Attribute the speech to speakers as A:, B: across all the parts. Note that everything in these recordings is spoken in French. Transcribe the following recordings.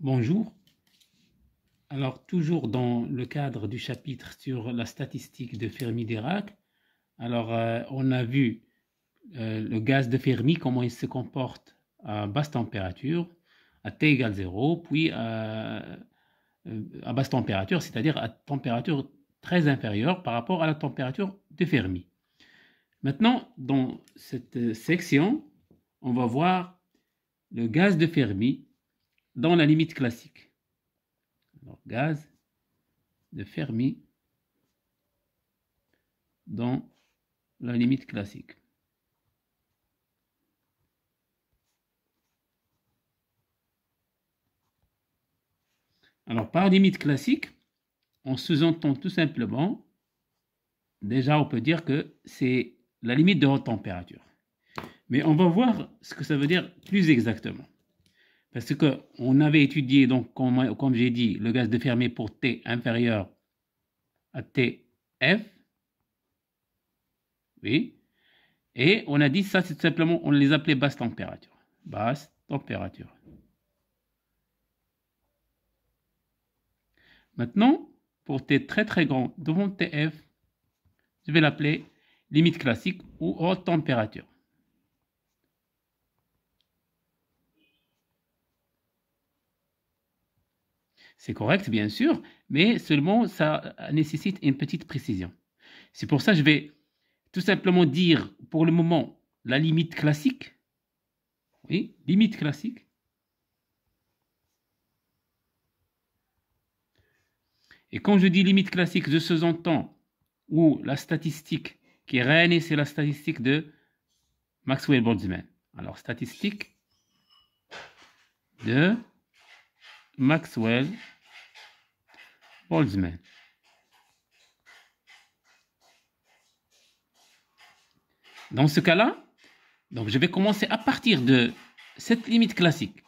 A: Bonjour. Alors toujours dans le cadre du chapitre sur la statistique de Fermi-Dirac, alors euh, on a vu euh, le gaz de Fermi, comment il se comporte à basse température, à T égale 0, puis à, euh, à basse température, c'est-à-dire à température très inférieure par rapport à la température de Fermi. Maintenant, dans cette section, on va voir le gaz de Fermi dans la limite classique. Alors, gaz de Fermi dans la limite classique. Alors, par limite classique, on sous-entend tout simplement, déjà on peut dire que c'est la limite de haute température. Mais on va voir ce que ça veut dire plus exactement. Parce qu'on avait étudié, donc, comme, j'ai dit, le gaz de Fermi pour T inférieur à TF. Oui. Et on a dit ça, c'est simplement, on les appelait basse température. Basse température. Maintenant, pour T très très grand devant TF, je vais l'appeler limite classique ou haute température. C'est correct, bien sûr, mais seulement ça nécessite une petite précision. C'est pour ça que je vais tout simplement dire pour le moment la limite classique. Oui, limite classique. Et quand je dis limite classique, je sous-entends ou la statistique qui règne, c'est la statistique de Maxwell-Boltzmann. Alors, statistique de Maxwell Boltzmann. Dans ce cas-là, donc je vais commencer à partir de cette limite classique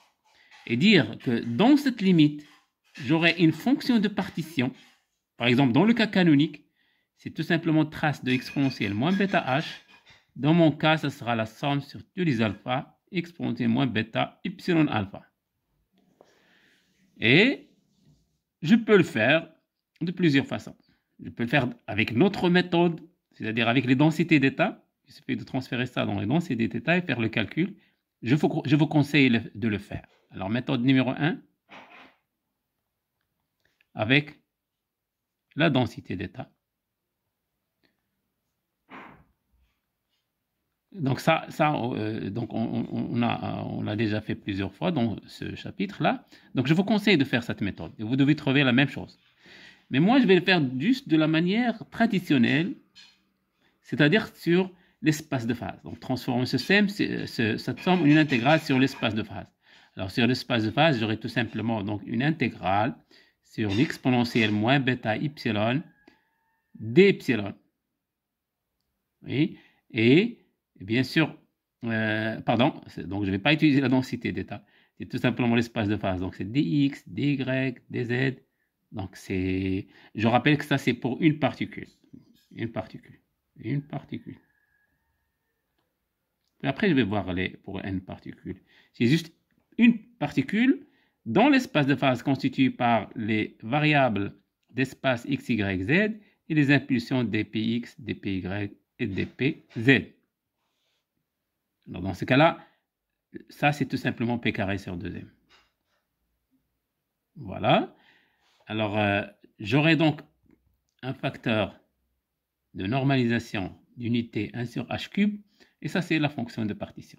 A: et dire que dans cette limite, j'aurai une fonction de partition. Par exemple, dans le cas canonique, c'est tout simplement trace de exponentielle moins bêta h. Dans mon cas, ce sera la somme sur tous les alphas exponentielle moins bêta y alpha. Et je peux le faire de plusieurs façons. Je peux le faire avec notre méthode, c'est-à-dire avec les densités d'état. Il suffit de transférer ça dans les densités d'état et faire le calcul. Je vous, conseille de le faire. Alors, méthode numéro 1, avec la densité d'état. Donc ça, ça euh, donc on, a, on l'a déjà fait plusieurs fois dans ce chapitre-là. Donc je vous conseille de faire cette méthode. Et vous devez trouver la même chose. Mais moi, je vais le faire juste de la manière traditionnelle, c'est-à-dire sur l'espace de phase. Donc transformer ce système, ça somme une intégrale sur l'espace de phase. Alors sur l'espace de phase, j'aurai tout simplement donc une intégrale sur l'exponentielle moins bêta y d'y. Oui. Et bien sûr, euh, pardon, donc je ne vais pas utiliser la densité d'état. C'est tout simplement l'espace de phase. Donc c'est dx, dy, dz. Donc c'est, je rappelle que ça c'est pour une particule. Une particule. Une particule. après je vais voir les pour n particules. C'est juste une particule dans l'espace de phase constitué par les variables d'espace x, y, z et les impulsions dpx, dpy et dpz dans ce cas-là, ça c'est tout simplement P carré sur 2M. Voilà. Alors euh, j'aurai donc un facteur de normalisation d'unité 1 sur h cube, et ça c'est la fonction de partition.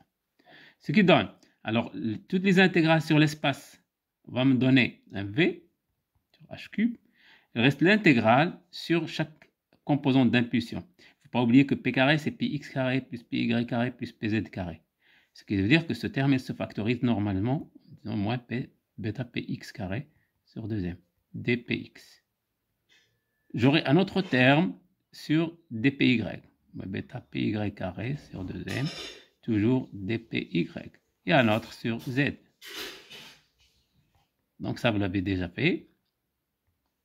A: Ce qui donne, alors toutes les intégrales sur l'espace vont me donner un V sur h cube, il reste l'intégrale sur chaque composante d'impulsion pas oublier que P carré, c'est x carré plus Py carré plus Pz carré. Ce qui veut dire que ce terme, se factorise normalement, disons moins P, bêta Px carré sur 2m, dpx. J'aurai un autre terme sur dpy, bêta py carré sur 2m, toujours dpy, et un autre sur z. Donc ça, vous l'avez déjà fait,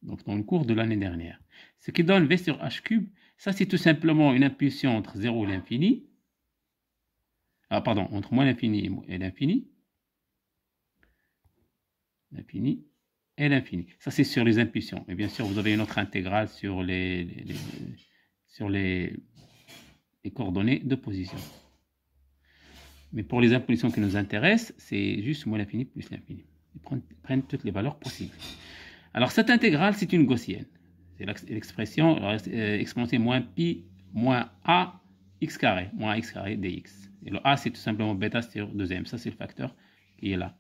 A: donc dans le cours de l'année dernière. Ce qui donne V sur H cube, ça, c'est tout simplement une impulsion entre 0 et l'infini. Ah, pardon, entre moins l'infini et l'infini. L'infini et l'infini. Ça, c'est sur les impulsions. Et bien sûr, vous avez une autre intégrale sur les, sur les, coordonnées de position. Mais pour les impulsions qui nous intéressent, c'est juste moins l'infini plus l'infini. Ils prennent toutes les valeurs possibles. Alors, cette intégrale, c'est une gaussienne. C'est l'expression euh, exponentielle moins pi moins a x carré, moins x carré dx. Et le a, c'est tout simplement bêta sur 2m. Ça, c'est le facteur qui est là.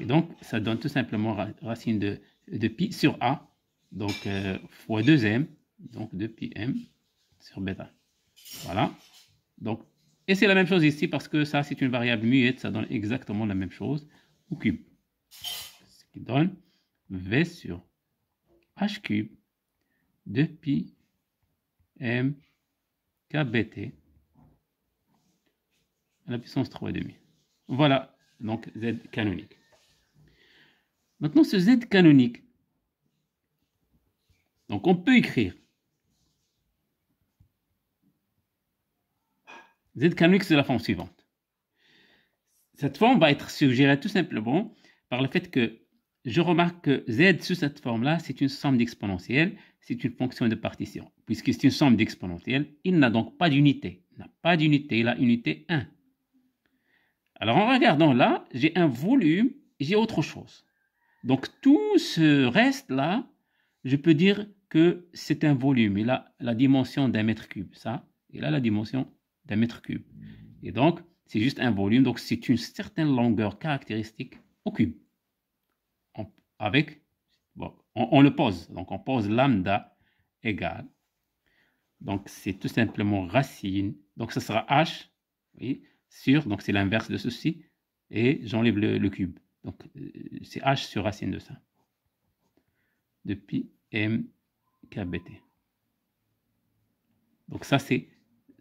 A: Et donc, ça donne tout simplement racine de, pi sur a, donc euh, fois 2m, donc 2 pi m sur bêta. Voilà. Donc, et c'est la même chose ici parce que ça, c'est une variable muette. Ça donne exactement la même chose au cube. Ce qui donne v sur h cube depuis kbt à la puissance 3,5. Voilà donc Z canonique. Maintenant, ce Z canonique, donc on peut écrire Z canonique c'est la forme suivante. Cette forme va être suggérée tout simplement par le fait que je remarque que Z sous cette forme-là, c'est une somme d'exponentielles c'est une fonction de partition. Puisque c'est une somme d'exponentielle, il n'a donc pas d'unité. Il n'a pas d'unité, il a unité 1. Alors en regardant là, j'ai un volume, j'ai autre chose. Donc tout ce reste-là, je peux dire que c'est un volume. Il a la dimension d'un mètre cube, ça. Il a la dimension d'un mètre cube. Et donc, c'est juste un volume, donc c'est une certaine longueur caractéristique au cube. avec, bon, on, le pose. Donc, on pose lambda égale. Donc, c'est tout simplement racine. Donc, ce sera h, oui, sur, donc c'est l'inverse de ceci, et j'enlève le, cube. Donc, euh, c'est h sur racine de ça. De pi m kbt. Donc, ça, c'est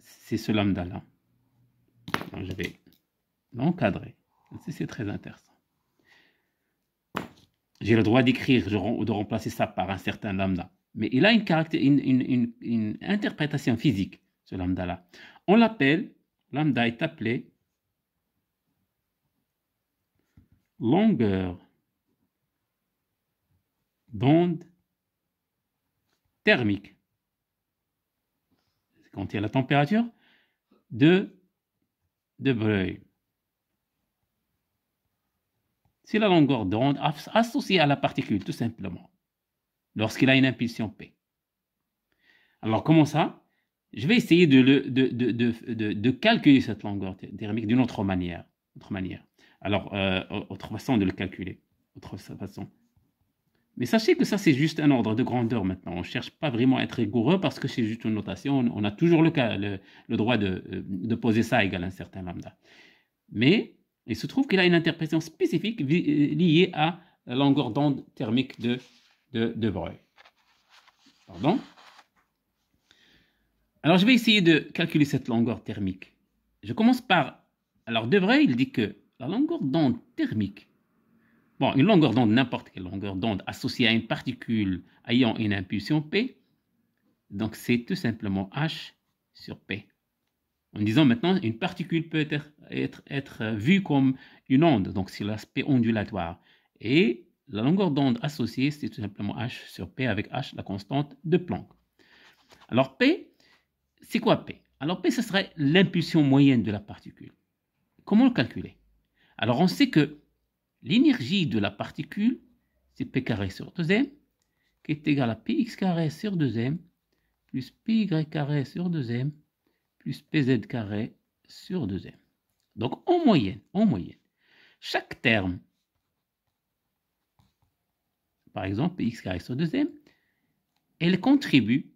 A: ce lambda-là. Je vais l'encadrer. C'est très intéressant j'ai le droit d'écrire, ou de remplacer ça par un certain lambda. Mais il a une, une, une, interprétation physique, ce lambda-là. On l'appelle, lambda est appelé longueur d'onde thermique. Quand il y a la température de, de Breuil. C'est la longueur d'onde associée à la particule, tout simplement, lorsqu'il a une impulsion P. Alors, comment ça Je vais essayer de, le, de, calculer cette longueur thermique d'une autre manière. Autre manière. Alors, euh, autre façon de le calculer. Autre façon. Mais sachez que ça, c'est juste un ordre de grandeur maintenant. On ne cherche pas vraiment à être rigoureux parce que c'est juste une notation. On a toujours le, le, droit de, euh, de, poser ça égal à un certain lambda. Mais il se trouve qu'il a une interprétation spécifique liée à la longueur d'onde thermique de, de, Pardon Alors, je vais essayer de calculer cette longueur thermique. Je commence par... Alors, De Breuil, il dit que la longueur d'onde thermique, bon, une longueur d'onde, n'importe quelle longueur d'onde associée à une particule ayant une impulsion P, donc c'est tout simplement H sur P. En disant maintenant, une particule peut être, euh, vue comme une onde, donc c'est l'aspect ondulatoire. Et la longueur d'onde associée, c'est tout simplement h sur p avec h, la constante de Planck. Alors p, c'est quoi p Alors p, ce serait l'impulsion moyenne de la particule. Comment le calculer Alors on sait que l'énergie de la particule, c'est p carré sur 2m, qui est égal à px carré sur 2m, plus py carré sur 2m, plus pz carré sur 2m. Donc en moyenne, en moyenne, chaque terme, par exemple x carré sur 2m, elle contribue,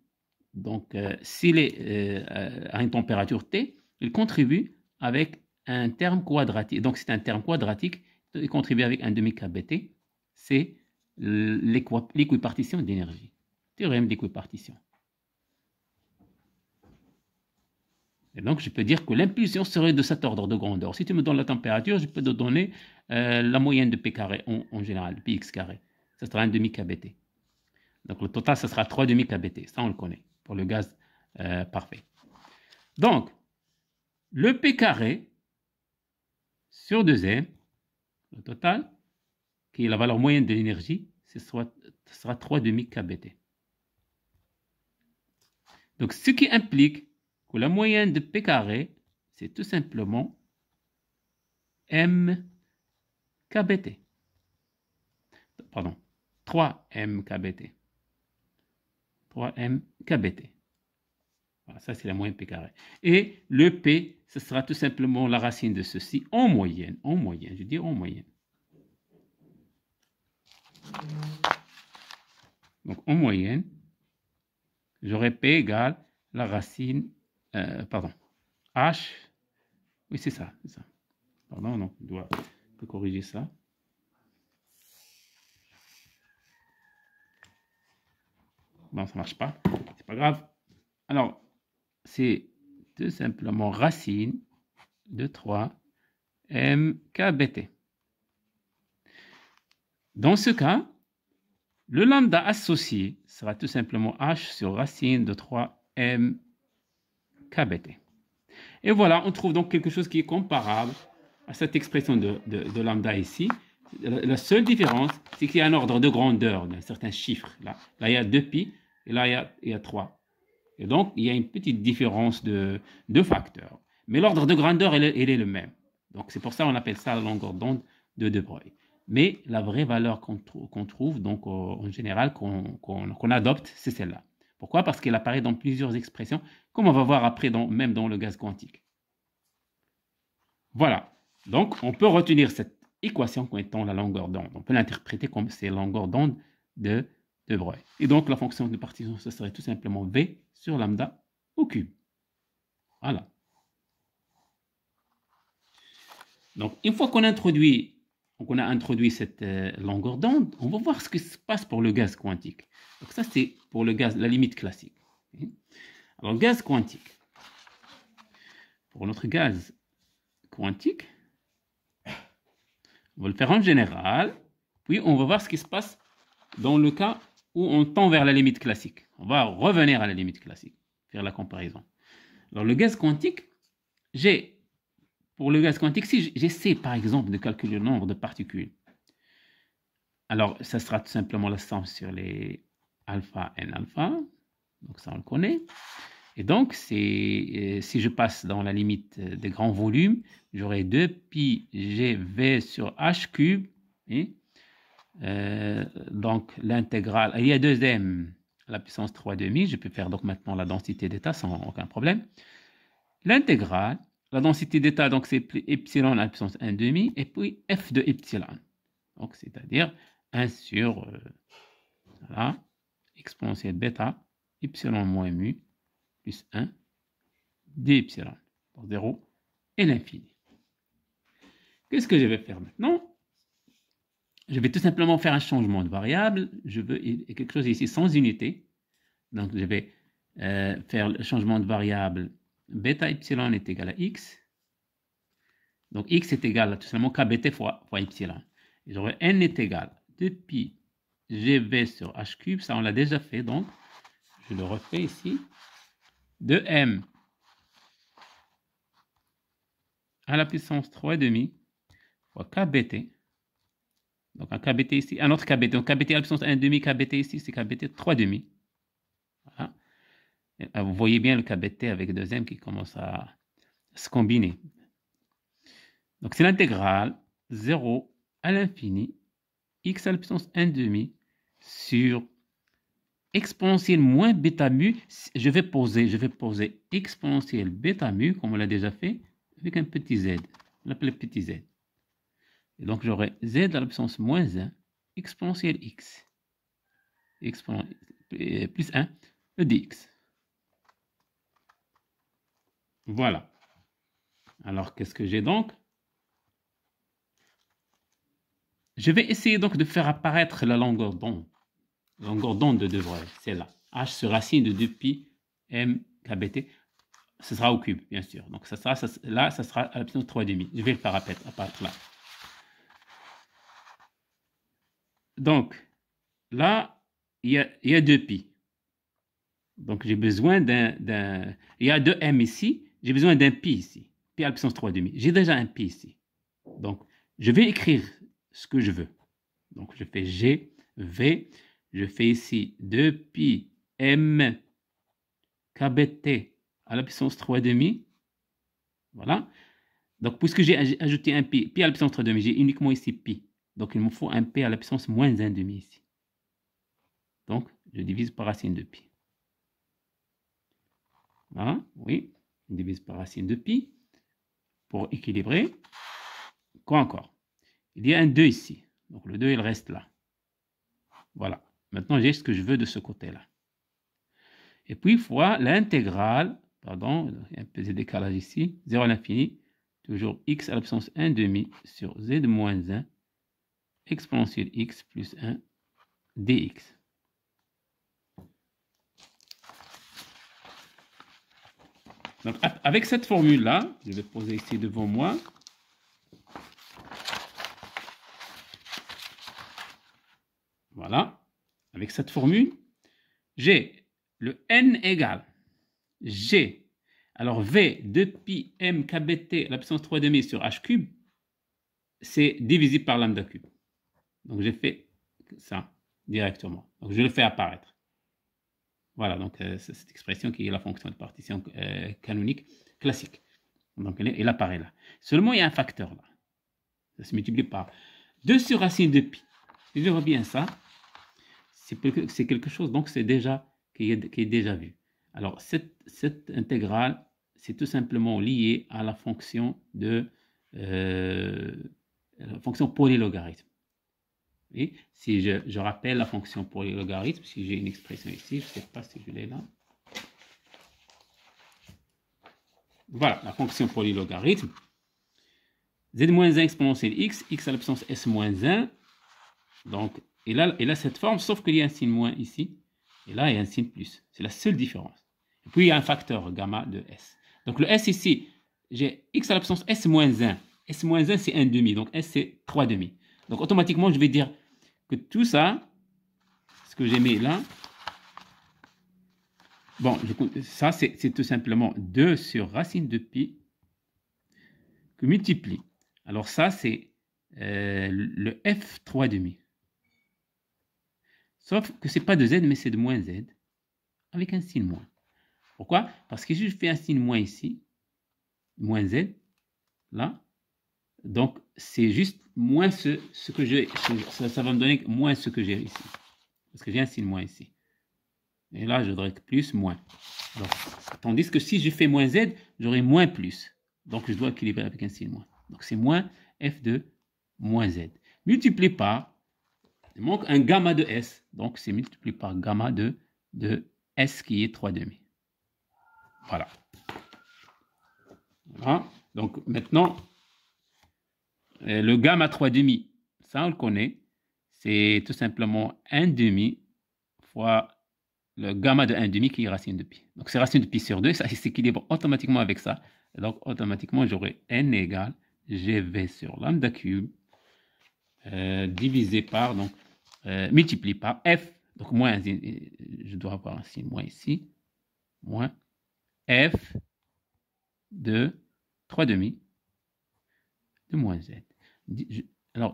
A: donc euh, s'il est euh, euh, à une température T, il contribue avec un terme quadratique. Donc c'est un terme quadratique, il contribue avec un demi-kbt, c'est l'équipartition d'énergie, théorème d'équipartition. Et donc, je peux dire que l'impulsion serait de cet ordre de grandeur. Si tu me donnes la température, je peux te donner euh, la moyenne de P carré en, général, de Px carré. Ça sera un demi KBT. Donc, le total, ce sera 3 demi KBT. Ça, on le connaît pour le gaz euh, parfait. Donc, le P carré sur 2M, le total, qui est la valeur moyenne de l'énergie, ce sera, ce sera 3 demi KBT. Donc, ce qui implique la moyenne de P carré, c'est tout simplement M MKBT. Pardon, 3 KBT. 3MKBT. Voilà, ça, c'est la moyenne P carré. Et le P, ce sera tout simplement la racine de ceci en moyenne. En moyenne, je dis en moyenne. Donc, en moyenne, j'aurai P égale la racine euh, pardon. H. Oui, c'est ça, Pardon, non, on doit corriger ça. Non, ça marche pas. C'est pas grave. Alors, c'est tout simplement racine de 3 mkbt. Dans ce cas, le lambda associé sera tout simplement h sur racine de 3 m et voilà, on trouve donc quelque chose qui est comparable à cette expression de, lambda ici. La, seule différence, c'est qu'il y a un ordre de grandeur d'un certain chiffre. Là. là, il y a 2 pi et là, il y, a, il 3. Et donc, il y a une petite différence de, de facteurs. Mais l'ordre de grandeur, il est, le même. Donc, c'est pour ça qu'on appelle ça la longueur d'onde de De Broglie. Mais la vraie valeur qu'on trouve, donc, en général, qu'on adopte, c'est celle-là. Pourquoi Parce qu'elle apparaît dans plusieurs expressions, comme on va voir après, dans, même dans le gaz quantique. Voilà. Donc, on peut retenir cette équation comme étant la longueur d'onde. On peut l'interpréter comme c'est la longueur d'onde de De Broglie. Et donc, la fonction de partition, ce serait tout simplement V sur lambda au cube. Voilà. Donc, une fois qu'on introduit donc on a introduit cette euh, longueur d'onde. On va voir ce qui se passe pour le gaz quantique. Donc ça, c'est pour le gaz, la limite classique. Alors, gaz quantique. Pour notre gaz quantique, on va le faire en général, puis on va voir ce qui se passe dans le cas où on tend vers la limite classique. On va revenir à la limite classique, faire la comparaison. Alors, le gaz quantique, j'ai pour le gaz quantique, si j'essaie par exemple de calculer le nombre de particules, alors ça sera tout simplement la somme sur les alpha et alpha, donc ça on le connaît. Et donc, c'est euh, si je passe dans la limite des grands volumes, j'aurai 2 pi gv sur h cube. Hein, euh, donc, l'intégrale, il y a 2m à la puissance 3 demi. Je peux faire donc maintenant la densité d'état sans aucun problème. L'intégrale la densité d'état, donc c'est epsilon à la puissance 1,5 et puis f de epsilon. Donc c'est-à-dire 1 sur euh, la exponentielle bêta, epsilon moins mu plus 1 d epsilon pour 0 et l'infini. Qu'est-ce que je vais faire maintenant Je vais tout simplement faire un changement de variable. Je veux quelque chose ici sans unité. Donc je vais euh, faire le changement de variable bêta epsilon est égal à x. Donc x est égal à tout simplement kbt fois, y. J'aurais n est égal à 2 pi gv sur h cube. Ça, on l'a déjà fait, donc je le refais ici. 2m à la puissance 3,5 fois kbt. Donc un kbt ici, un autre kbt. Donc kbt à la puissance 1,5, kbt ici, c'est kbt 3,5 ah, vous voyez bien le KBT avec deuxième qui commence à se combiner. Donc c'est l'intégrale 0 à l'infini, x à la puissance 1 demi sur exponentielle moins bêta mu. Je vais poser, je vais poser exponentielle bêta mu, comme on l'a déjà fait, avec un petit z. On l'appelle petit z. Et donc j'aurai z à la puissance moins 1 exponentielle x. plus 1 le dx. Voilà. Alors, qu'est-ce que j'ai donc Je vais essayer donc de faire apparaître la longueur d'onde. Longueur d'onde de Debreuil, c'est là. H sur racine de 2pi m kbt. Ce sera au cube, bien sûr. Donc, ça sera, là, ça sera à l'option 3,5. Je vais le à part là. Donc, là, il y a, il y a 2pi. Donc, j'ai besoin d'un... Il y a 2m ici, j'ai besoin d'un pi ici. Pi à la puissance demi. J'ai déjà un pi ici. Donc, je vais écrire ce que je veux. Donc, je fais G, V. Je fais ici 2 pi M KBT à la puissance 3 demi. Voilà. Donc, puisque j'ai ajouté un pi, pi à la puissance demi, j'ai uniquement ici pi. Donc, il me faut un pi à la puissance moins demi ici. Donc, je divise par racine de pi. Voilà, oui divise par racine de pi pour équilibrer. Quoi encore Il y a un 2 ici. Donc le 2, il reste là. Voilà. Maintenant, j'ai ce que je veux de ce côté-là. Et puis, fois l'intégrale, pardon, il y a un de décalage ici, 0 à l'infini, toujours x à l'absence 1 demi sur z moins 1, exponentielle x plus 1 dx. Donc, avec cette formule-là, je vais poser ici devant moi. Voilà. Avec cette formule, j'ai le n égale g. Alors, v de pi m kbt, la puissance 3 demi sur h cube, c'est divisible par lambda cube. Donc, j'ai fait ça directement. Donc, je le fais apparaître. Voilà, donc euh, c'est cette expression qui est la fonction de partition euh, canonique classique. Donc elle, apparaît là. Seulement, il y a un facteur là. Ça se multiplie par 2 sur racine de pi. Si je vois bien ça, c'est quelque chose, donc c'est déjà, qui est, déjà vu. Alors, cette, intégrale, c'est tout simplement lié à la fonction de euh, la fonction polylogarithme si je, rappelle la fonction pour les logarithmes, si j'ai une expression ici, je ne sais pas si je l'ai là. Voilà, la fonction pour les logarithmes. Z-1 exponentielle x, x à l'absence S-1. Donc, et là, et là, cette forme, sauf qu'il y a un signe moins ici. Et là, il y a un signe plus. C'est la seule différence. Et puis, il y a un facteur gamma de S. Donc, le S ici, j'ai x à l'absence S-1. S-1, c'est 1 demi. Donc, S, c'est 3 demi. Donc, automatiquement, je vais dire tout ça, ce que j'ai mis là, bon, ça c'est tout simplement 2 sur racine de pi que multiplie. Alors ça c'est euh, le f3 demi. Sauf que c'est pas de z mais c'est de moins z avec un signe moins. Pourquoi Parce que si je fais un signe moins ici, moins z, là, donc, c'est juste moins ce, que j'ai. Ça, va me donner moins ce que j'ai ici. Parce que j'ai un signe moins ici. Et là, je voudrais plus, moins. tandis que si je fais moins z, j'aurai moins plus. Donc, je dois équilibrer avec un signe moins. Donc, c'est moins f de moins z. Multiplié par, il manque un gamma de s. Donc, c'est multiplié par gamma de, de s qui est 3 demi. voilà. Donc, maintenant, euh, le gamma demi, ça on le connaît, c'est tout simplement demi fois le gamma de 1,5 qui est racine de pi. Donc c'est racine de pi sur 2, ça s'équilibre automatiquement avec ça. donc automatiquement j'aurai n égale gv sur lambda cube euh, divisé par, donc euh, multiplié par f. Donc moins, je dois avoir un signe moins ici, moins f de demi de moins z. Alors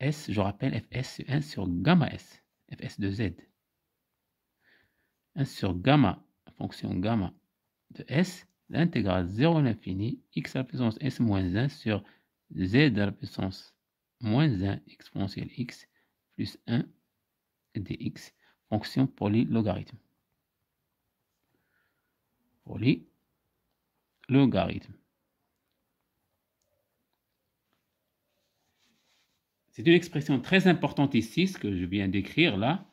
A: Fs, je rappelle, Fs 1 sur gamma S, Fs de Z. 1 sur gamma, fonction gamma de S, l'intégrale 0 à l'infini, x à la puissance S moins 1 sur Z à la puissance moins 1 exponentielle x plus 1 dx, fonction polylogarithme. Polylogarithme. C'est une expression très importante ici, ce que je viens d'écrire là.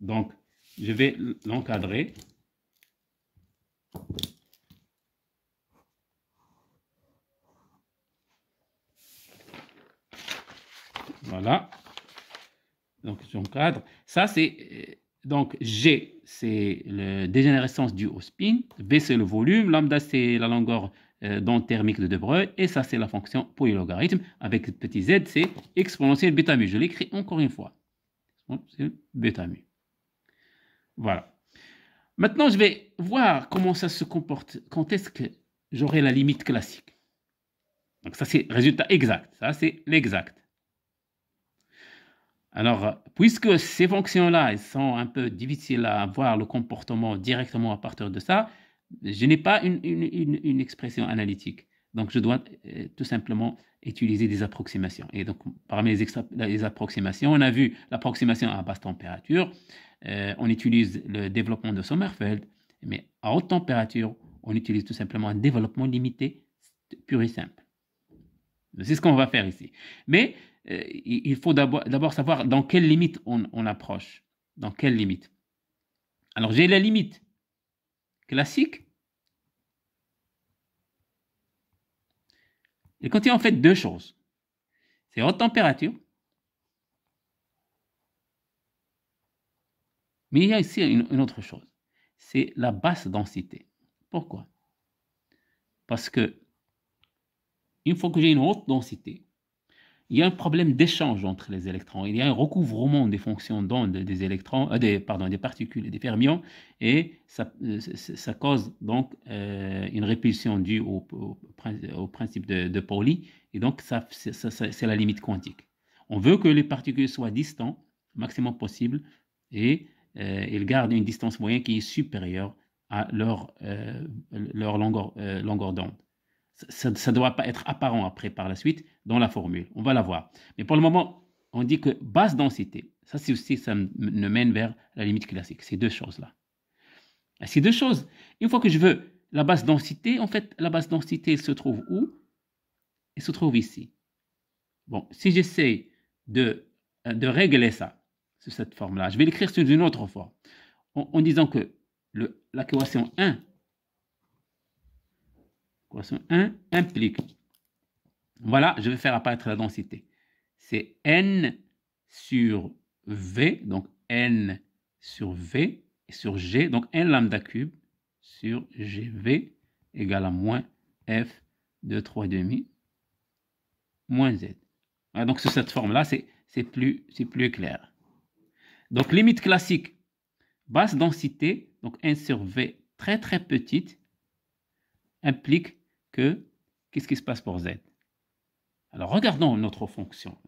A: Donc, je vais l'encadrer. Voilà. Donc, j'encadre. Ça, c'est euh, donc G, c'est la dégénérescence du au spin. B, c'est le volume. Lambda, c'est la longueur euh, dans le thermique de De Et ça, c'est la fonction polylogarithme, Avec petit z, c'est exponentielle bêta mu. Je l'écris encore une fois. C'est bêta mu. Voilà. Maintenant, je vais voir comment ça se comporte quand est-ce que j'aurai la limite classique. Donc ça, c'est résultat exact. Ça, c'est l'exact. Alors, puisque ces fonctions-là, elles sont un peu difficiles à voir le comportement directement à partir de ça, je n'ai pas une, expression analytique. Donc, je dois euh, tout simplement utiliser des approximations. Et donc, parmi les, approximations, on a vu l'approximation à basse température. Euh, on utilise le développement de Sommerfeld. Mais à haute température, on utilise tout simplement un développement limité, pur et simple. C'est ce qu'on va faire ici. Mais euh, il faut d'abord savoir dans quelle limite on, on approche. Dans quelle limite. Alors, j'ai la limite classique, il a en fait deux choses. C'est haute température, mais il y a ici une, autre chose. C'est la basse densité. Pourquoi Parce que il faut que j'ai une haute densité il y a un problème d'échange entre les électrons. Il y a un recouvrement des fonctions d'onde des électrons, euh, pardon, des particules et des fermions, et ça, euh, cause donc euh, une répulsion due au, principe de, Pauli, et donc ça, c'est la limite quantique. On veut que les particules soient distantes, maximum possible, et euh, ils gardent une distance moyenne qui est supérieure à leur, longueur d'onde ça ne doit pas être apparent après par la suite dans la formule. On va la voir. Mais pour le moment, on dit que basse densité, ça c'est aussi, ça ne mène vers la limite classique. Ces deux choses-là. Ces deux choses, une fois que je veux la basse densité, en fait, la basse densité, se trouve où Elle se trouve ici. Bon, si j'essaie de, de régler ça, sur cette forme-là, je vais l'écrire sous une autre forme, en, disant que le, la l'équation 1 1 implique. Voilà, je vais faire apparaître la densité. C'est N sur V, donc N sur V sur G, donc N lambda cube sur GV égale à moins F de 3 demi moins Z. donc, sur cette forme-là, c'est plus, plus clair. Donc, limite classique, basse densité, donc N sur V très très petite, implique que qu'est-ce qui se passe pour z. Alors regardons notre fonction.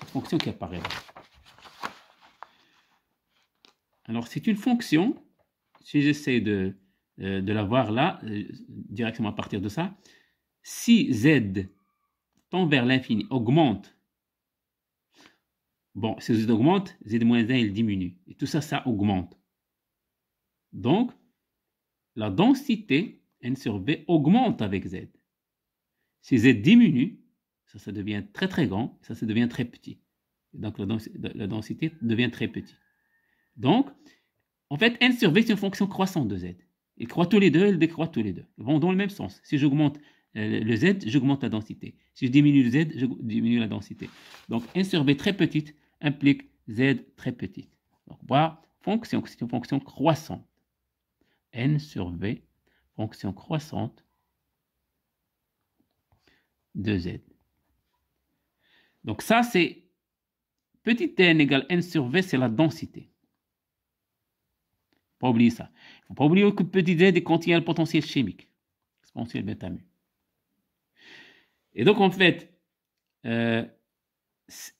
A: La fonction qui apparaît là. Alors c'est une fonction, si j'essaie de, euh, la voir là, euh, directement à partir de ça, si z tend vers l'infini, augmente, bon, si z augmente, z moins 1, il diminue. Et tout ça, ça augmente. Donc, la densité n sur V augmente avec z. Si z diminue, ça, ça devient très très grand, ça, ça devient très petit. Donc la, densité devient très petite. Donc, en fait, n sur v, c'est une fonction croissante de z. Il croît tous les deux, ils décroît tous les deux. Ils vont dans le même sens. Si j'augmente euh, le z, j'augmente la densité. Si je diminue le z, je diminue la densité. Donc, n sur v très petite implique z très petite. Donc, voilà, fonction, c'est une fonction croissante. n sur v fonction croissante de z. Donc ça, c'est petit n égale n sur v, c'est la densité. Pas oublier ça. Il ne faut pas oublier que petit z contient le potentiel chimique, potentiel bêta mu. Et donc, en fait, euh,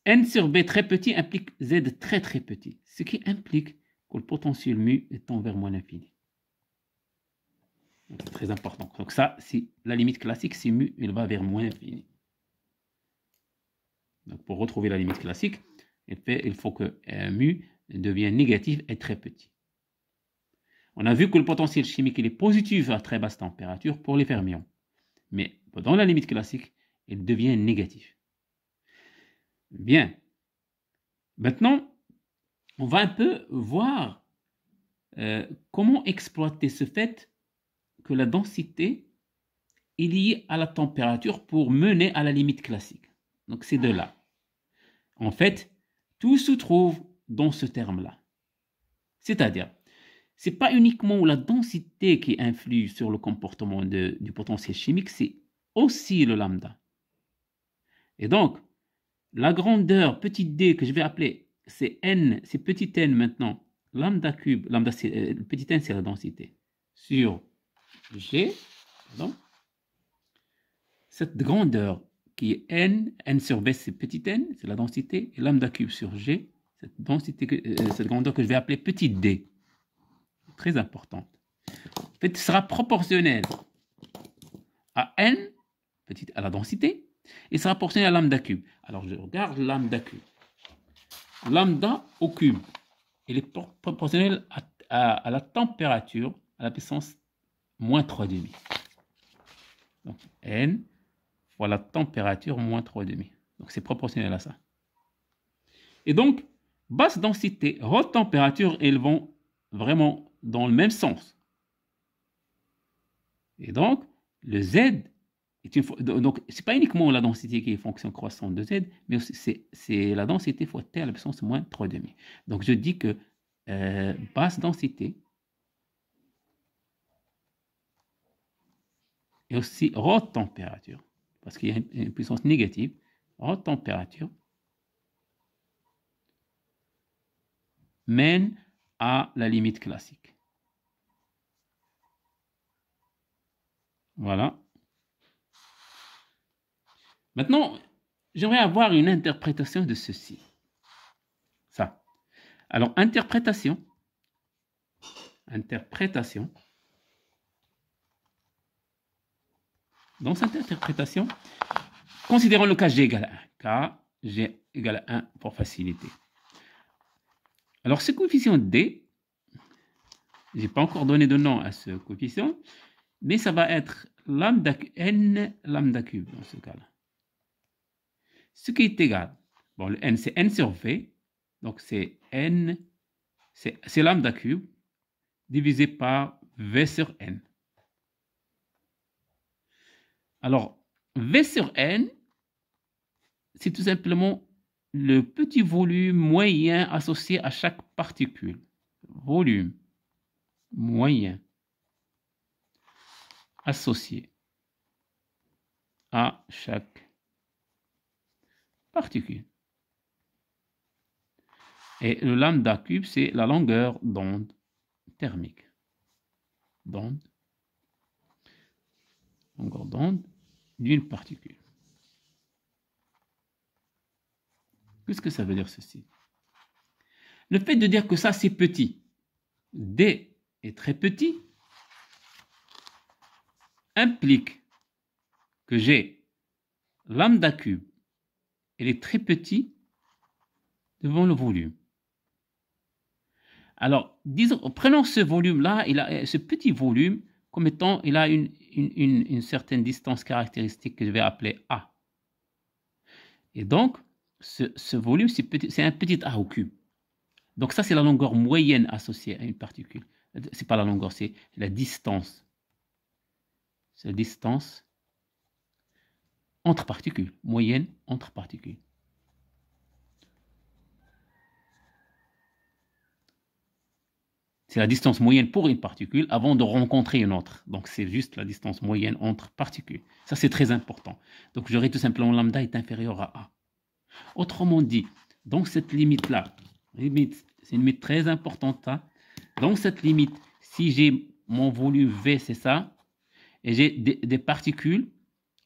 A: n sur b très petit implique z très très petit, ce qui implique que le potentiel mu est envers moins l'infini. C'est Très important. Donc ça, c'est la limite classique, c'est mu, il va vers moins infini. Donc pour retrouver la limite classique, il faut que euh, mu devienne négatif et très petit. On a vu que le potentiel chimique il est positif à très basse température pour les fermions. Mais dans la limite classique, il devient négatif. Bien. Maintenant, on va un peu voir euh, comment exploiter ce fait que la densité est liée à la température pour mener à la limite classique. Donc c'est de là. En fait, tout se trouve dans ce terme-là. C'est-à-dire, c'est pas uniquement la densité qui influe sur le comportement du potentiel chimique, c'est aussi le lambda. Et donc, la grandeur petite d que je vais appeler, c'est n, c'est petit n maintenant, lambda cube, lambda, euh, petit n c'est la densité, sur G, pardon, cette grandeur qui est n, n sur b c'est petit n, c'est la densité, et lambda cube sur g, cette, densité, euh, cette grandeur que je vais appeler petit d, très importante, fait, sera proportionnelle à n, petite à la densité, et sera proportionnelle à lambda cube. Alors je regarde lambda cube. Lambda au cube, il est proportionnelle à, à la température, à la puissance moins 3,5. Donc N fois la température moins 3,5. Donc c'est proportionnel à ça. Et donc, basse densité, haute température, elles vont vraiment dans le même sens. Et donc, le Z est une donc c'est pas uniquement la densité qui est fonction croissante de Z, mais c'est la densité fois T à l'absence moins 3,5. Donc je dis que euh, basse densité et aussi haute température, parce qu'il y a une puissance négative, haute température, mène à la limite classique. Voilà. Maintenant, j'aimerais avoir une interprétation de ceci. Ça. Alors, interprétation. Interprétation. Dans cette interprétation, considérons le cas G égale à 1. K, G égale 1 pour facilité. Alors ce coefficient D, je n'ai pas encore donné de nom à ce coefficient, mais ça va être lambda n lambda cube dans ce cas-là. Ce qui est égal, bon le n c'est n sur v, donc c'est n, c'est lambda cube divisé par v sur n. Alors, V sur N, c'est tout simplement le petit volume moyen associé à chaque particule. Volume moyen associé à chaque particule. Et le lambda cube, c'est la longueur d'onde thermique. D'onde. Longueur d'onde d'une particule. Qu'est-ce que ça veut dire ceci Le fait de dire que ça c'est petit, D est très petit, implique que j'ai lambda cube, elle est très petit devant le volume. Alors, disons, prenons ce volume-là, ce petit volume comme étant, il a une, une, certaine distance caractéristique que je vais appeler A. Et donc, ce, volume, c'est un petit A au cube. Donc ça, c'est la longueur moyenne associée à une particule. C'est pas la longueur, c'est la distance. C'est la distance entre particules, moyenne entre particules. c'est la distance moyenne pour une particule avant de rencontrer une autre. Donc c'est juste la distance moyenne entre particules. Ça c'est très important. Donc j'aurai tout simplement lambda est inférieur à A. Autrement dit, donc cette limite-là, limite, c'est une limite très importante. Hein. dans Donc cette limite, si j'ai mon volume V, c'est ça, et j'ai des, particules,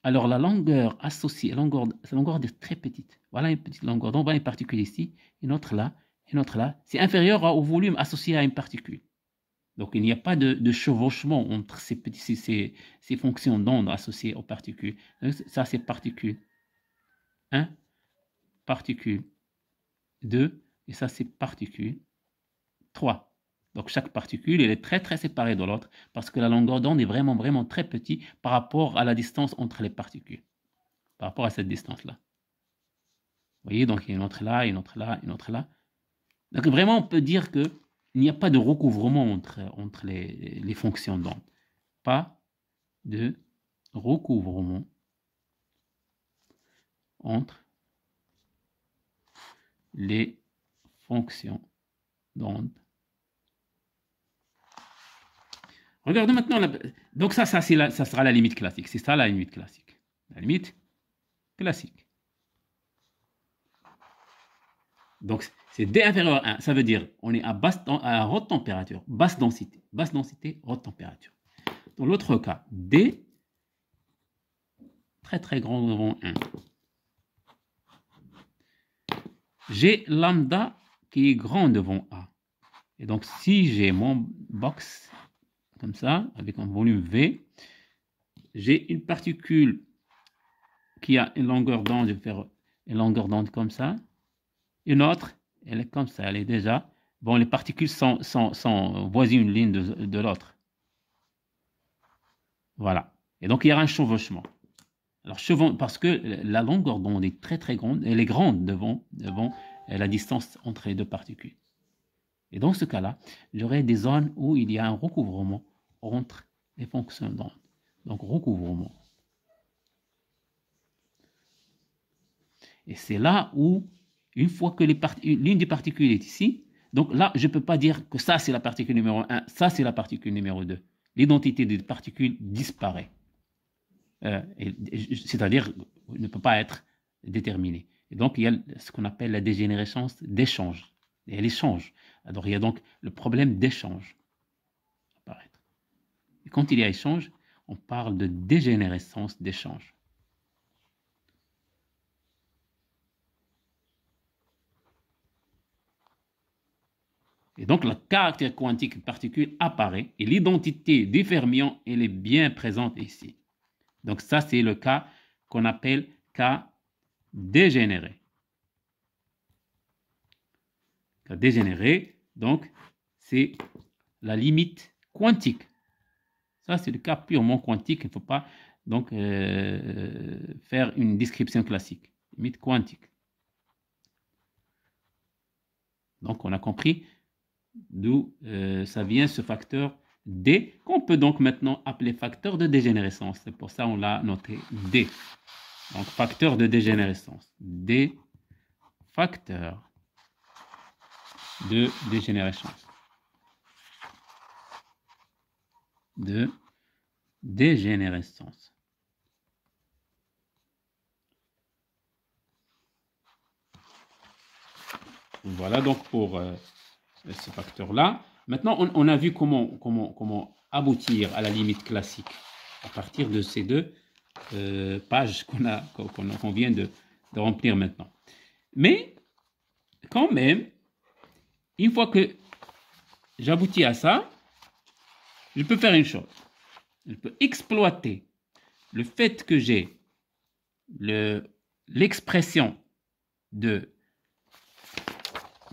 A: alors la longueur associée, la longueur, longueur est très petite. Voilà une petite longueur. Donc on a une particule ici, une autre là, et l'autre là, c'est inférieur au volume associé à une particule. Donc il n'y a pas de, chevauchement entre ces, petits, ces, fonctions d'onde associées aux particules. Donc, ça, c'est particule 1, particule 2, et ça, c'est particule 3. Donc chaque particule, elle est très très séparée de l'autre parce que la longueur d'onde est vraiment vraiment très petite par rapport à la distance entre les particules. Par rapport à cette distance-là. Vous voyez, donc il y a une autre là, une autre là, une autre là. Donc vraiment, on peut dire qu'il n'y a pas de recouvrement entre, entre les, fonctions d'onde. Pas de recouvrement entre les fonctions d'onde. Regardons maintenant. Donc ça, ça, la... ça sera la limite classique. C'est ça la limite classique. La limite classique. Donc c'est D inférieur à 1. Ça veut dire on est à, basse, à haute température, basse densité. Basse densité, haute température. Dans l'autre cas, D très très grand devant 1. J'ai lambda qui est grand devant A. Et donc si j'ai mon box comme ça, avec un volume V, j'ai une particule qui a une longueur d'onde, je vais faire une longueur d'onde comme ça, une autre elle est comme ça, elle est déjà. Bon, les particules sont, voisines de, de l'autre. Voilà. Et donc, il y aura un chevauchement. Alors, parce que la longueur d'onde est très très grande, elle est grande devant, devant la distance entre les deux particules. Et dans ce cas-là, j'aurai des zones où il y a un recouvrement entre les fonctions d'onde. Donc, recouvrement. Et c'est là où une fois que l'une des particules est ici, donc là, je ne peux pas dire que ça, c'est la particule numéro 1, ça, c'est la particule numéro 2. L'identité des particules disparaît. Euh, c'est-à-dire ne peut pas être déterminée. Et donc, il y a ce qu'on appelle la dégénérescence d'échange. Et elle échange. Alors, il y a donc le problème d'échange Et quand il y a échange, on parle de dégénérescence d'échange. Et donc le caractère quantique particule apparaît et l'identité du fermion, elle est bien présente ici. Donc ça, c'est le cas qu'on appelle cas dégénéré. Cas dégénéré, donc, c'est la limite quantique. Ça, c'est le cas purement quantique. Il ne faut pas donc euh, faire une description classique. Limite quantique. Donc, on a compris D'où euh, ça vient ce facteur D, qu'on peut donc maintenant appeler facteur de dégénérescence. C'est pour ça on l'a noté D. Donc facteur de dégénérescence. D, facteur de dégénérescence. De dégénérescence. Voilà donc pour... Euh, ce facteur-là. Maintenant, on, a vu comment, comment, comment aboutir à la limite classique à partir de ces deux euh, pages qu'on vient de, remplir maintenant. Mais quand même, une fois que j'aboutis à ça, je peux faire une chose. Je peux exploiter le fait que j'ai l'expression de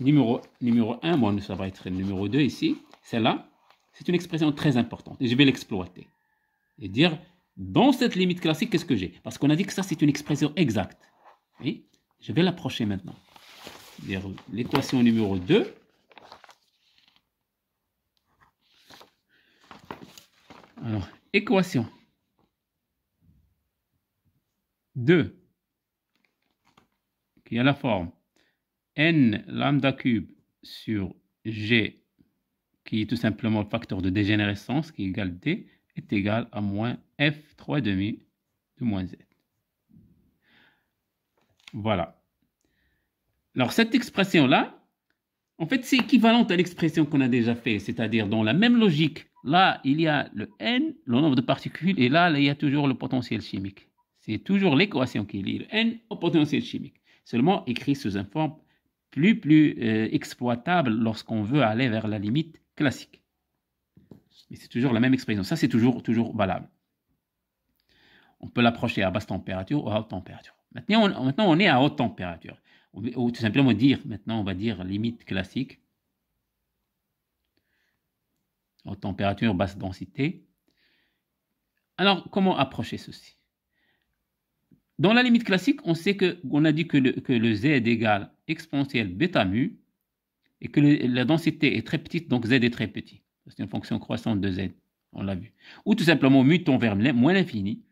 A: numéro, numéro 1, moi, ça va être le numéro 2 ici, celle-là, c'est une expression très importante et je vais l'exploiter. Et dire, dans cette limite classique, qu'est-ce que j'ai Parce qu'on a dit que ça, c'est une expression exacte. je vais l'approcher maintenant. L'équation numéro 2, Alors, équation 2 qui a la forme n lambda cube sur g, qui est tout simplement le facteur de dégénérescence, qui est égal à d, est égal à moins f 3 demi de moins z. Voilà. Alors cette expression-là, en fait, c'est équivalente à l'expression qu'on a déjà faite, c'est-à-dire dans la même logique. Là, il y a le n, le nombre de particules, et là, il y a toujours le potentiel chimique. C'est toujours l'équation qui lie le n au potentiel chimique, seulement écrit sous un forme plus, plus euh, exploitable lorsqu'on veut aller vers la limite classique. Mais c'est toujours la même expression. Ça, c'est toujours, toujours valable. On peut l'approcher à basse température ou à haute température. Maintenant, on, on est à haute température. Ou, tout simplement dire, maintenant, on va dire limite classique. Haute température, basse densité. Alors, comment approcher ceci Dans la limite classique, on sait que a dit que le, Z le z exponentielle bêta mu, et que la densité est très petite, donc z est très petit. C'est une fonction croissante de z, on l'a vu. Ou tout simplement mu tend vers moins l'infini,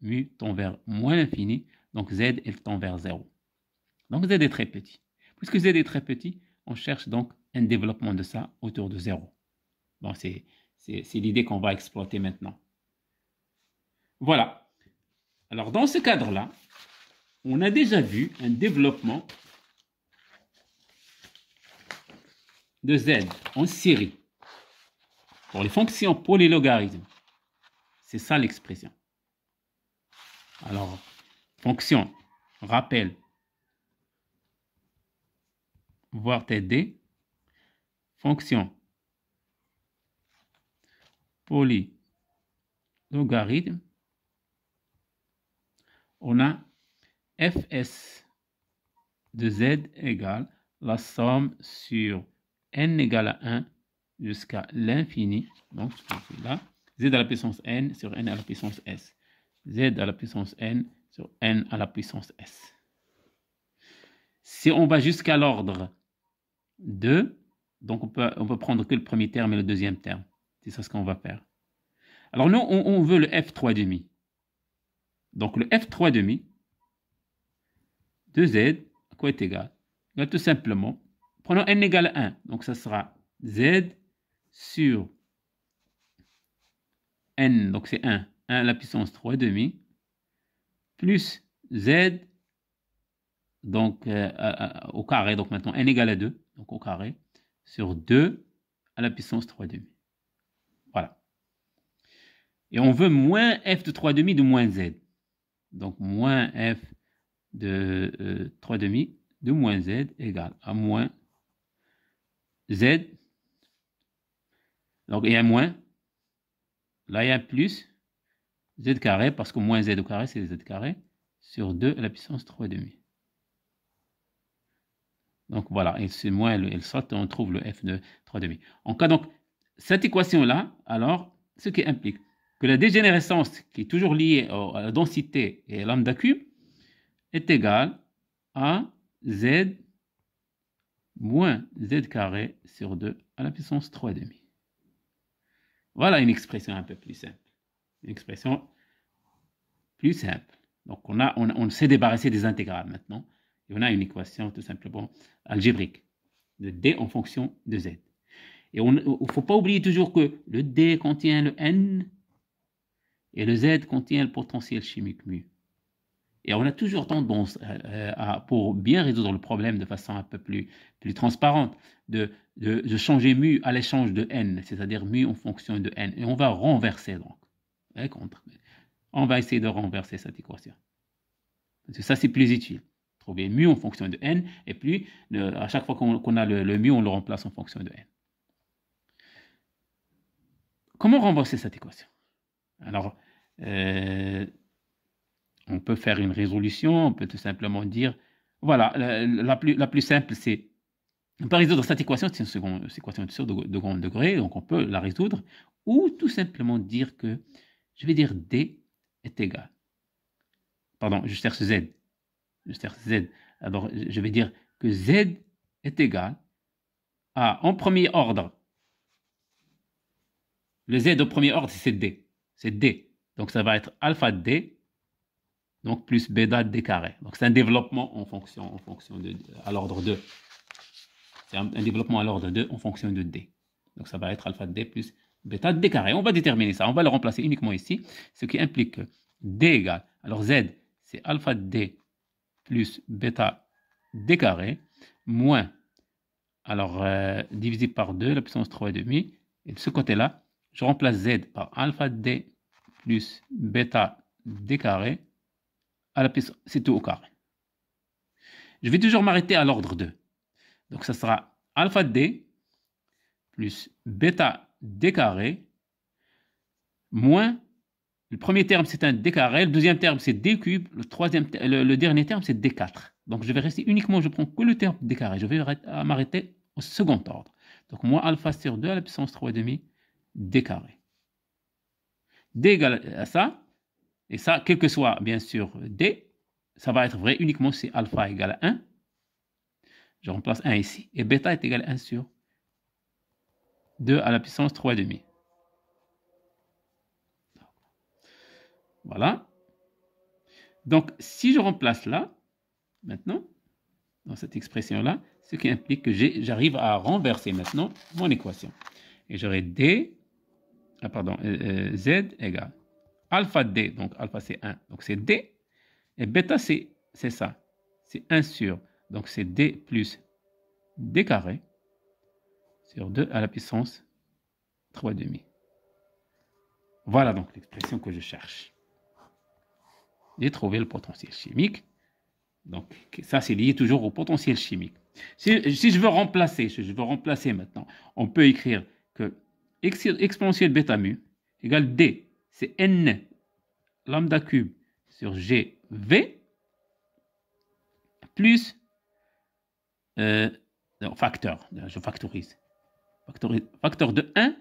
A: mu tend vers moins l'infini, donc z elle tend vers 0. Donc z est très petit. Puisque z est très petit, on cherche donc un développement de ça autour de 0. Bon, c'est l'idée qu'on va exploiter maintenant. Voilà. Alors dans ce cadre-là, on a déjà vu un développement de z en série pour les fonctions polylogarithmes, C'est ça l'expression. Alors, fonction, rappel, voire TD, fonction polylogarithme, on a fs de z égale la somme sur n égale à 1 jusqu'à l'infini. Donc, là, z à la puissance n sur n à la puissance s. z à la puissance n sur n à la puissance s. Si on va jusqu'à l'ordre 2, donc on peut, on peut prendre que le premier terme et le deuxième terme. C'est ça ce qu'on va faire. Alors nous, on, veut le f3 demi. Donc le f3 demi de z, à quoi est égal tout simplement Prenons n égale 1. Donc, ça sera z sur n. Donc, c'est 1. 1 à la puissance 3 demi plus z donc euh, au carré. Donc, maintenant, n égale à 2. Donc, au carré sur 2 à la puissance 3 demi. Voilà. Et on veut moins f de 3 demi de moins z. Donc, moins f de 3 euh, demi de moins z égale à moins Z. Donc, il y a moins. Là, il y a plus. Z carré, parce que moins Z au carré, c'est Z carré, sur 2 à la puissance 3,5. Donc, voilà. Et c'est moins il on trouve le F de demi. En cas, donc, cette équation-là, alors, ce qui implique que la dégénérescence, qui est toujours liée à la densité et à lambda cube, est égale à Z moins z carré sur 2 à la puissance demi Voilà une expression un peu plus simple. Une expression plus simple. Donc, on, a, on, on s'est débarrassé des intégrales maintenant. Et on a une équation tout simplement algébrique de d en fonction de z. Et il ne faut pas oublier toujours que le d contient le n et le z contient le potentiel chimique mu. Et on a toujours tendance, euh, euh, à, pour bien résoudre le problème de façon un peu plus, transparente, de, de, changer mu à l'échange de n, c'est-à-dire mu en fonction de n. Et on va renverser donc. On va essayer de renverser cette équation. Parce que ça, c'est plus utile. Trouver mu en fonction de n, et puis à chaque fois qu'on a le, mu, on le remplace en fonction de n. Comment renverser cette équation Alors, euh, on peut faire une résolution, on peut tout simplement dire, voilà, la, plus, simple, c'est, on peut résoudre cette équation, c'est une seconde équation de, de second degré, donc on peut la résoudre, ou tout simplement dire que, je vais dire D est égal. Pardon, je cherche Z. Je cherche Z. Alors, je vais dire que Z est égal à, en premier ordre, le Z au premier ordre, c'est D. C'est D. Donc, ça va être alpha D donc plus bêta d carré. Donc c'est un développement en fonction, en fonction de, à l'ordre 2. C'est un, développement à l'ordre 2 en fonction de d. Donc ça va être alpha d plus bêta d carré. On va déterminer ça, on va le remplacer uniquement ici, ce qui implique que d égale, alors z c'est alpha d plus bêta d carré moins, alors euh, divisé par 2, la puissance 3,5, et de ce côté-là, je remplace z par alpha d plus bêta d carré à c'est tout au carré. Je vais toujours m'arrêter à l'ordre 2. Donc ça sera alpha d plus bêta d carré moins le premier terme c'est un d carré, le deuxième terme c'est d cube, le troisième le, dernier terme c'est d4. Donc je vais rester uniquement, je prends que le terme d carré, je vais m'arrêter au second ordre. Donc moins alpha sur 2 à la puissance 3,5 d carré. d égale à ça, et ça, quel que soit, bien sûr, D, ça va être vrai uniquement si alpha égale à 1. Je remplace 1 ici. Et bêta est égal à 1 sur 2 à la puissance 3,5. Voilà. Donc, si je remplace là, maintenant, dans cette expression-là, ce qui implique que j'arrive à renverser maintenant mon équation. Et j'aurai D, ah pardon, euh, euh, Z égale alpha D, donc alpha c'est 1, donc c'est D, et bêta C, c'est ça, c'est 1 sur, donc c'est D plus D carré sur 2 à la puissance demi Voilà donc l'expression que je cherche. J'ai trouvé le potentiel chimique. Donc, ça, c'est lié toujours au potentiel chimique. Si, je veux remplacer, si je veux remplacer maintenant, on peut écrire que exponentielle bêta mu égale D c'est n lambda cube sur gv plus euh, facteur, je factorise, facteur de 1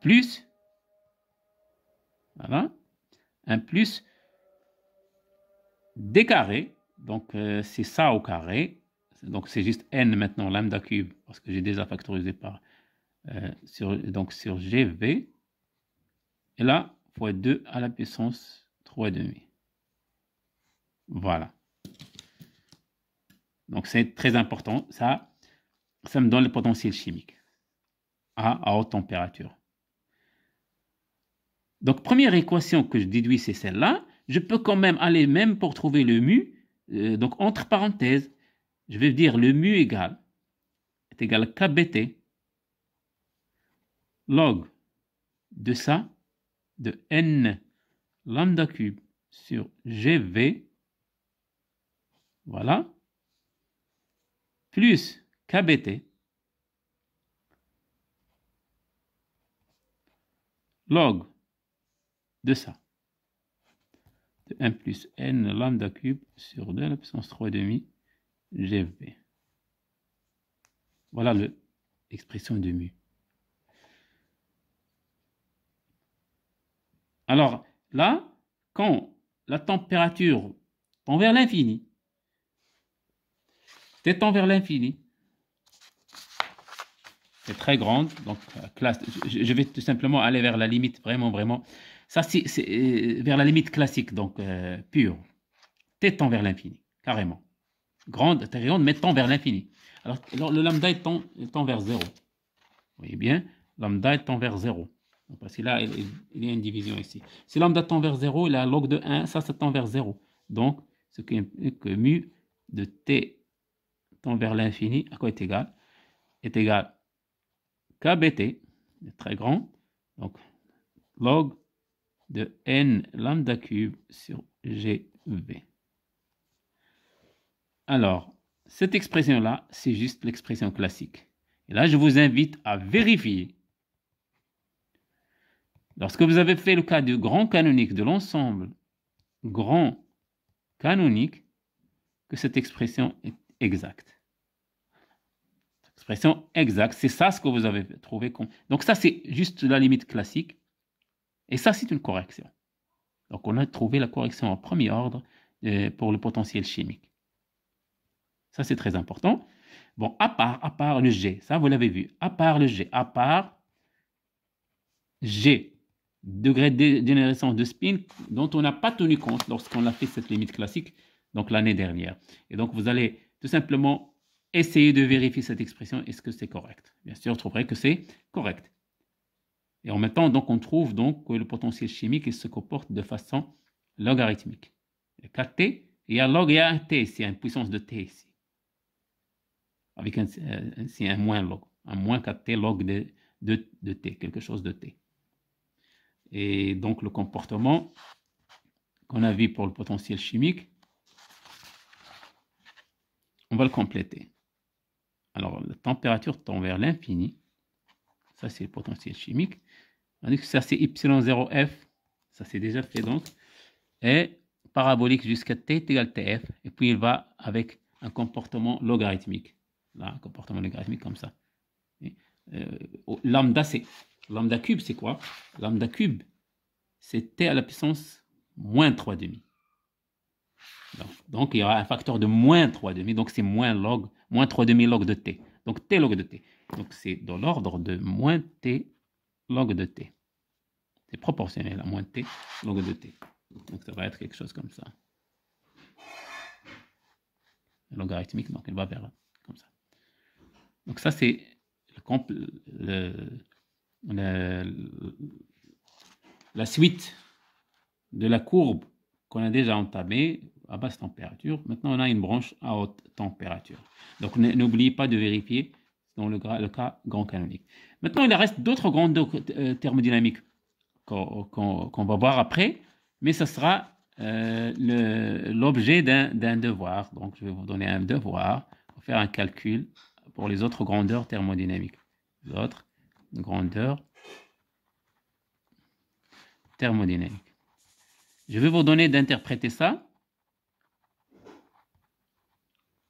A: plus, voilà, un plus d carré, donc euh, c'est ça au carré, donc c'est juste n maintenant lambda cube, parce que j'ai déjà factorisé par, euh, sur, donc sur gv, et là, fois 2 à la puissance 3,5. Voilà. Donc c'est très important. Ça, ça me donne le potentiel chimique à, haute température. Donc première équation que je déduis, c'est celle-là. Je peux quand même aller même pour trouver le mu. Euh, donc entre parenthèses, je vais dire le mu égal est égal à kBt log de ça de n lambda cube sur gv, voilà, plus kbt, log de ça, de 1 plus n lambda cube sur 2 à la puissance 3 demi gv. Voilà l'expression de mu. Alors là, quand la température tend vers l'infini, tend vers l'infini, c'est très grande, donc euh, classe, je vais tout simplement aller vers la limite, vraiment, vraiment, ça c'est euh, vers la limite classique, donc euh, pure, tend vers l'infini, carrément. Grande, très grande, mais tend vers l'infini. Alors, le lambda tend, vers zéro. Vous voyez bien, lambda tend vers zéro parce que là, il, y a une division ici. Si lambda tend vers 0, il a log de 1, ça, ça tend vers 0. Donc, ce qui implique que mu de t tend vers l'infini, à quoi est égal Est égal kbt, très grand, donc log de n lambda cube sur gv. Alors, cette expression-là, c'est juste l'expression classique. Et là, je vous invite à vérifier Lorsque vous avez fait le cas du grand canonique de l'ensemble grand canonique, que cette expression est exacte. expression exacte, c'est ça ce que vous avez trouvé. Donc ça, c'est juste la limite classique. Et ça, c'est une correction. Donc on a trouvé la correction en premier ordre euh, pour le potentiel chimique. Ça, c'est très important. Bon, à part, à part le G, ça, vous l'avez vu. À part le G, à part G degré de dégénérescence de spin dont on n'a pas tenu compte lorsqu'on a fait cette limite classique, donc l'année dernière. Et donc, vous allez tout simplement essayer de vérifier cette expression, est-ce que c'est correct Bien sûr, vous trouverez que c'est correct. Et en même temps, donc, on trouve donc que le potentiel chimique il se comporte de façon logarithmique. Il y KT, il y a log un T ici, une puissance de T ici. Avec un, euh, moins log, un moins t log de T, quelque chose de T et donc le comportement qu'on a vu pour le potentiel chimique, on va le compléter. Alors, la température tend vers l'infini. Ça, c'est le potentiel chimique. que ça, c'est Y0F. Ça, c'est déjà fait donc. Et parabolique jusqu'à T égale TF. Et puis, il va avec un comportement logarithmique. Là, un comportement logarithmique comme ça. Et, euh, lambda, c'est Lambda cube, c'est quoi Lambda cube, c'est t à la puissance moins 3 demi. Donc, il y aura un facteur de moins 3 demi, donc c'est moins log, moins 3 demi log de t. Donc t log de t. Donc c'est dans l'ordre de moins t log de t. C'est proportionnel à moins t log de t. Donc ça va être quelque chose comme ça. Logarithmique, donc il va vers comme ça. Donc ça c'est le, le la, suite de la courbe qu'on a déjà entamée à basse température. Maintenant, on a une branche à haute température. Donc, n'oubliez pas de vérifier dans le, cas grand canonique. Maintenant, il reste d'autres grandes euh, thermodynamiques qu'on va voir après, mais ce sera euh, l'objet d'un devoir. Donc, je vais vous donner un devoir pour faire un calcul pour les autres grandeurs thermodynamiques. Les autres grandeur thermodynamique. Je vais vous donner d'interpréter ça.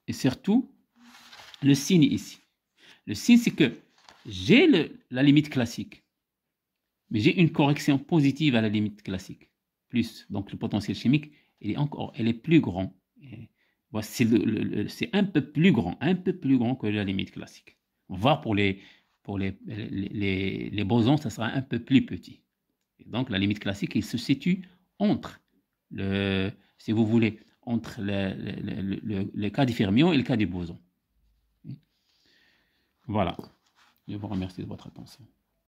A: Et surtout, le signe ici. Le signe, c'est que j'ai la limite classique, mais j'ai une correction positive à la limite classique. Plus, donc le potentiel chimique, il est encore, elle est plus grand. C'est un peu plus grand, un peu plus grand que la limite classique. On pour les, pour les, les, les, bosons, ça sera un peu plus petit. donc la limite classique, il se situe entre, le, si vous voulez, entre le, le cas du fermion et le cas des bosons. Voilà. Je vous remercie de votre attention.